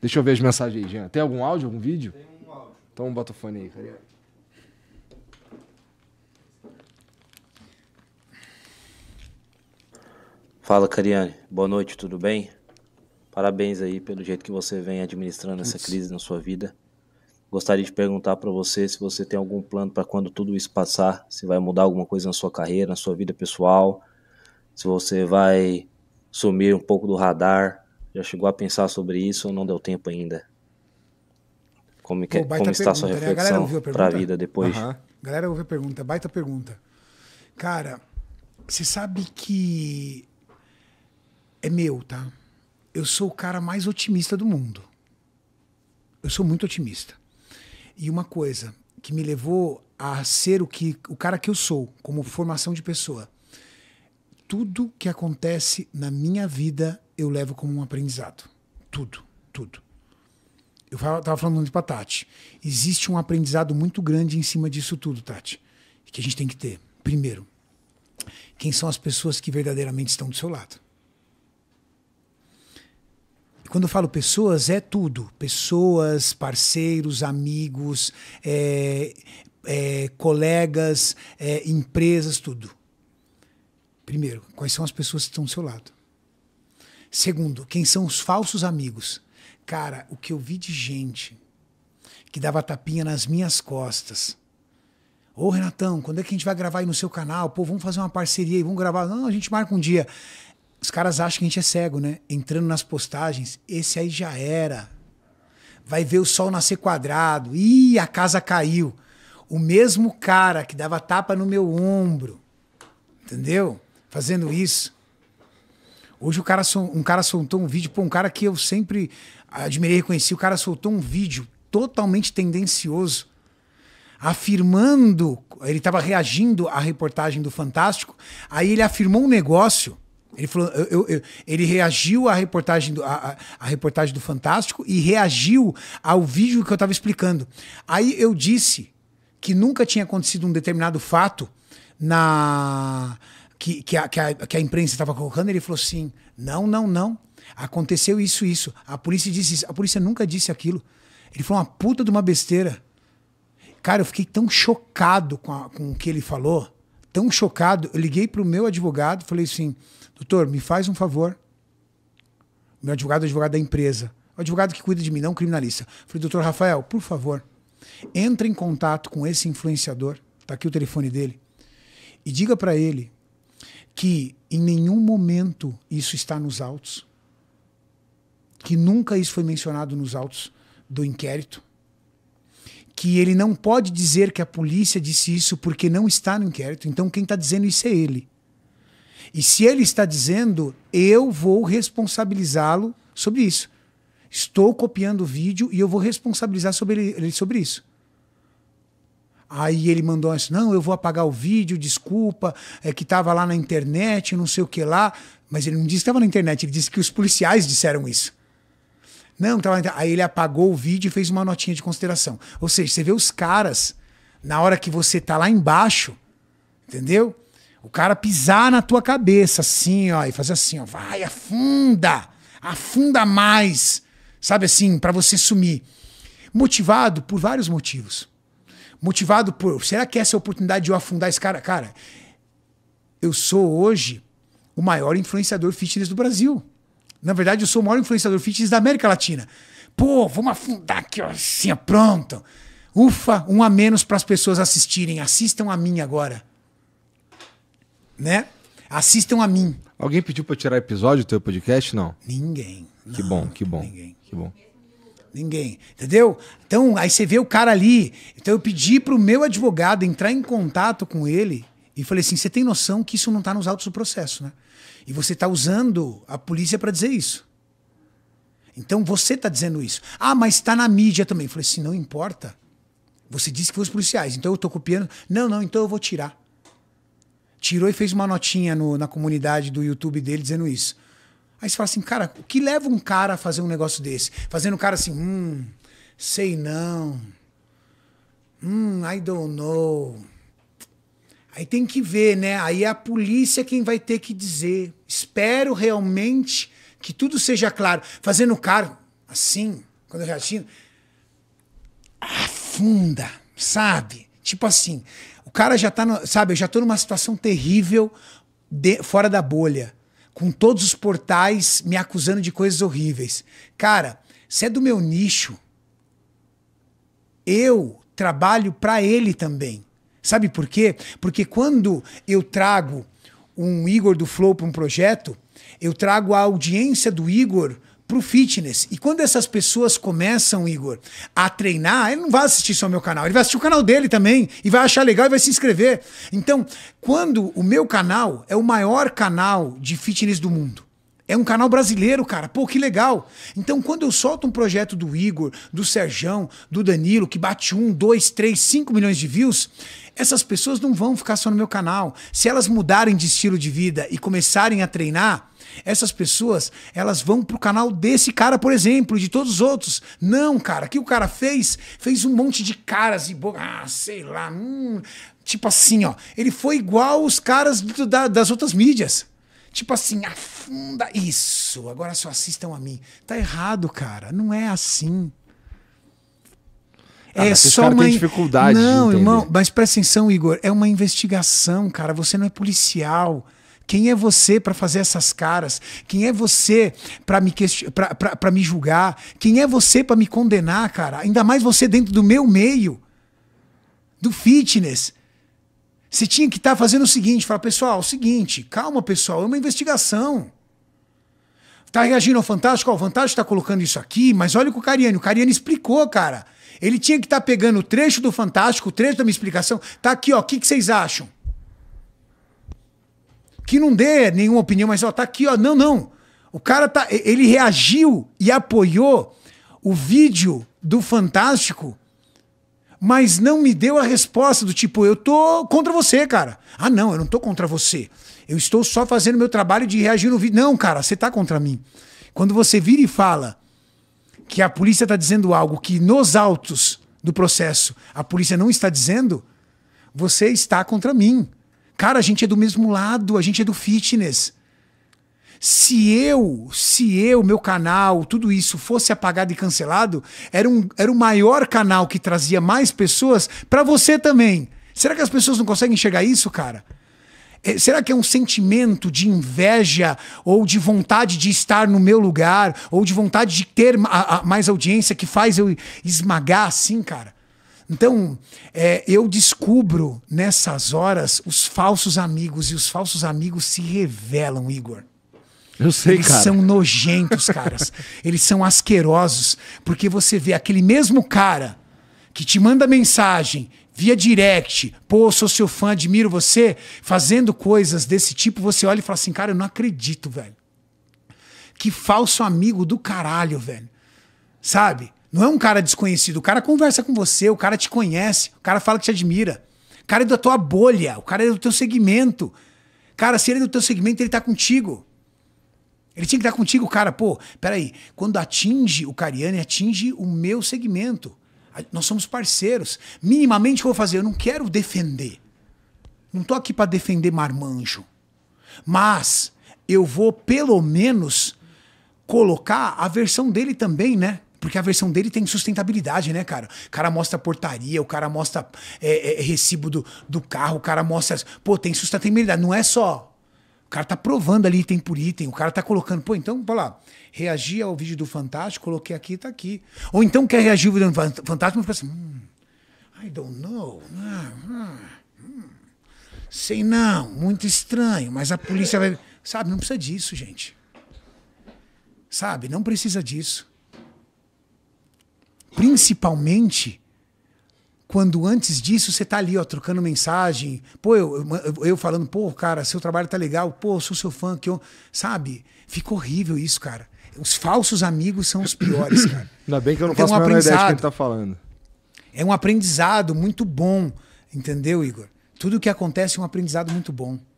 Deixa eu ver as mensagens aí, Jean. Tem algum áudio, algum vídeo? Tem um áudio. Então bota o fone aí, cara. Fala, Cariane. Boa noite, tudo bem? Parabéns aí pelo jeito que você vem administrando essa crise na sua vida. Gostaria de perguntar para você se você tem algum plano para quando tudo isso passar, se vai mudar alguma coisa na sua carreira, na sua vida pessoal, se você vai sumir um pouco do radar, já chegou a pensar sobre isso ou não deu tempo ainda? Como, que, é, Pô, como está pergunta, sua né? reflexão né? para a vida depois? Uhum. Galera, ouve a pergunta, baita pergunta. Cara, você sabe que é meu, tá? Eu sou o cara mais otimista do mundo. Eu sou muito otimista. E uma coisa que me levou a ser o que o cara que eu sou, como formação de pessoa. Tudo que acontece na minha vida eu levo como um aprendizado. Tudo, tudo. Eu estava falando de Tati. Existe um aprendizado muito grande em cima disso tudo, Tati, que a gente tem que ter. Primeiro, quem são as pessoas que verdadeiramente estão do seu lado? E quando eu falo pessoas, é tudo: pessoas, parceiros, amigos, é, é, colegas, é, empresas, tudo. Primeiro, quais são as pessoas que estão do seu lado? Segundo, quem são os falsos amigos? Cara, o que eu vi de gente que dava tapinha nas minhas costas. Ô, Renatão, quando é que a gente vai gravar aí no seu canal? Pô, vamos fazer uma parceria aí, vamos gravar. Não, a gente marca um dia. Os caras acham que a gente é cego, né? Entrando nas postagens, esse aí já era. Vai ver o sol nascer quadrado. Ih, a casa caiu. O mesmo cara que dava tapa no meu ombro, entendeu? Fazendo isso. Hoje o cara, um cara soltou um vídeo, pô, um cara que eu sempre admirei e reconheci, o cara soltou um vídeo totalmente tendencioso, afirmando, ele estava reagindo à reportagem do Fantástico, aí ele afirmou um negócio. Ele, falou, eu, eu, eu, ele reagiu à reportagem, do, à, à reportagem do Fantástico e reagiu ao vídeo que eu estava explicando. Aí eu disse que nunca tinha acontecido um determinado fato na que, que, a, que, a, que a imprensa estava colocando, ele falou assim: não, não, não. Aconteceu isso, isso. A polícia disse isso. A polícia nunca disse aquilo. Ele falou uma puta de uma besteira. Cara, eu fiquei tão chocado com, a, com o que ele falou, tão chocado. Eu liguei pro meu advogado, falei assim: doutor, me faz um favor. Meu advogado é advogado da empresa. O advogado que cuida de mim, não criminalista. Falei, doutor Rafael, por favor, entre em contato com esse influenciador. está aqui o telefone dele. E diga para ele que em nenhum momento isso está nos autos, que nunca isso foi mencionado nos autos do inquérito, que ele não pode dizer que a polícia disse isso porque não está no inquérito, então quem está dizendo isso é ele. E se ele está dizendo, eu vou responsabilizá-lo sobre isso. Estou copiando o vídeo e eu vou responsabilizar sobre ele sobre isso. Aí ele mandou assim: não, eu vou apagar o vídeo, desculpa, é que estava lá na internet, não sei o que lá. Mas ele não disse que estava na internet, ele disse que os policiais disseram isso. Não, tava na... aí ele apagou o vídeo e fez uma notinha de consideração. Ou seja, você vê os caras na hora que você tá lá embaixo, entendeu? O cara pisar na tua cabeça assim, ó, e fazer assim, ó, vai, afunda, afunda mais, sabe assim, para você sumir. Motivado por vários motivos motivado por. Será que essa é a oportunidade de eu afundar esse cara? Cara, eu sou hoje o maior influenciador fitness do Brasil. Na verdade, eu sou o maior influenciador fitness da América Latina. Pô, vamos afundar aqui, ó, assim, pronto. Ufa, um a menos para as pessoas assistirem. Assistam a mim agora. Né? Assistam a mim. Alguém pediu para tirar episódio do teu podcast, não? Ninguém. Que não, bom, que bom. Ninguém. Que bom. Ninguém. Entendeu? Então, aí você vê o cara ali. Então, eu pedi pro meu advogado entrar em contato com ele e falei assim: você tem noção que isso não tá nos autos do processo, né? E você tá usando a polícia para dizer isso. Então, você tá dizendo isso. Ah, mas tá na mídia também. Eu falei assim: não importa. Você disse que foi os policiais, então eu tô copiando. Não, não, então eu vou tirar. Tirou e fez uma notinha no, na comunidade do YouTube dele dizendo isso. Aí você fala assim, cara, o que leva um cara a fazer um negócio desse? Fazendo um cara assim, hum, sei não. Hum, I don't know. Aí tem que ver, né? Aí é a polícia quem vai ter que dizer. Espero realmente que tudo seja claro. Fazendo o cara assim, quando eu reagindo, afunda, sabe? Tipo assim, o cara já tá, no, sabe, eu já tô numa situação terrível de, fora da bolha com todos os portais me acusando de coisas horríveis. Cara, você é do meu nicho. Eu trabalho para ele também. Sabe por quê? Porque quando eu trago um Igor do Flow para um projeto, eu trago a audiência do Igor para o fitness. E quando essas pessoas começam, Igor, a treinar, ele não vai assistir só meu canal, ele vai assistir o canal dele também e vai achar legal e vai se inscrever. Então, quando o meu canal é o maior canal de fitness do mundo, é um canal brasileiro, cara. Pô, que legal. Então, quando eu solto um projeto do Igor, do Serjão, do Danilo, que bate um, dois, três, cinco milhões de views, essas pessoas não vão ficar só no meu canal. Se elas mudarem de estilo de vida e começarem a treinar, essas pessoas, elas vão pro canal desse cara, por exemplo, e de todos os outros. Não, cara, o que o cara fez? Fez um monte de caras e boca, ah, sei lá, hum, tipo assim, ó. Ele foi igual os caras do, da, das outras mídias tipo assim, afunda isso, agora só assistam a mim. Tá errado, cara, não é assim. Ah, é só uma dificuldade. Não, irmão, mas presta atenção, Igor, é uma investigação, cara, você não é policial. Quem é você para fazer essas caras? Quem é você para me para me julgar? Quem é você para me condenar, cara? Ainda mais você dentro do meu meio do fitness. Você tinha que estar tá fazendo o seguinte: falar, pessoal, é o seguinte, calma, pessoal, é uma investigação. Tá reagindo ao Fantástico? Ó, o Fantástico está colocando isso aqui, mas olha o que o Cariani. O Cariani explicou, cara. Ele tinha que estar tá pegando o trecho do Fantástico, o trecho da minha explicação. Tá aqui, ó. O que, que vocês acham? Que não dê nenhuma opinião, mas ó, tá aqui, ó. Não, não. O cara tá. Ele reagiu e apoiou o vídeo do Fantástico mas não me deu a resposta do tipo, eu tô contra você, cara. Ah, não, eu não tô contra você. Eu estou só fazendo meu trabalho de reagir no vídeo. Não, cara, você tá contra mim. Quando você vira e fala que a polícia tá dizendo algo que nos autos do processo a polícia não está dizendo, você está contra mim. Cara, a gente é do mesmo lado, a gente é do fitness. Se eu, se eu, meu canal, tudo isso fosse apagado e cancelado, era, um, era o maior canal que trazia mais pessoas para você também. Será que as pessoas não conseguem enxergar isso, cara? É, será que é um sentimento de inveja ou de vontade de estar no meu lugar ou de vontade de ter a, a mais audiência que faz eu esmagar assim, cara? Então, é, eu descubro nessas horas os falsos amigos e os falsos amigos se revelam, Igor. Eu sei, Eles cara. são nojentos, caras. Eles são asquerosos. Porque você vê aquele mesmo cara que te manda mensagem via direct, pô, sou seu fã, admiro você, fazendo coisas desse tipo, você olha e fala assim, cara, eu não acredito, velho. Que falso amigo do caralho, velho. Sabe? Não é um cara desconhecido. O cara conversa com você, o cara te conhece, o cara fala que te admira. O cara é da tua bolha, o cara é do teu segmento. Cara, se ele é do teu segmento, ele tá contigo. Ele tinha que estar contigo, cara, pô, peraí, quando atinge o Cariani, atinge o meu segmento. Nós somos parceiros. Minimamente o que eu vou fazer? Eu não quero defender. Não tô aqui para defender marmanjo. Mas eu vou pelo menos colocar a versão dele também, né? Porque a versão dele tem sustentabilidade, né, cara? O cara mostra portaria, o cara mostra é, é, recibo do, do carro, o cara mostra. Pô, tem sustentabilidade. Não é só o cara tá provando ali item por item, o cara tá colocando, pô, então, vai lá, reagi ao vídeo do Fantástico, coloquei aqui, tá aqui. Ou então quer reagir ao vídeo do Fantástico, mas fica assim, hum, I don't know. Hum, hum, sei não, muito estranho, mas a polícia vai. Sabe, não precisa disso, gente. Sabe, não precisa disso. Principalmente quando antes disso você tá ali, ó, trocando mensagem. Pô, eu, eu, eu falando, pô, cara, seu trabalho tá legal. Pô, eu sou seu fã, que eu... Sabe? Fica horrível isso, cara. Os falsos amigos são os piores, cara. Ainda bem que eu não então, faço um a menor ideia de quem tá falando. É um aprendizado muito bom, entendeu, Igor? Tudo que acontece é um aprendizado muito bom.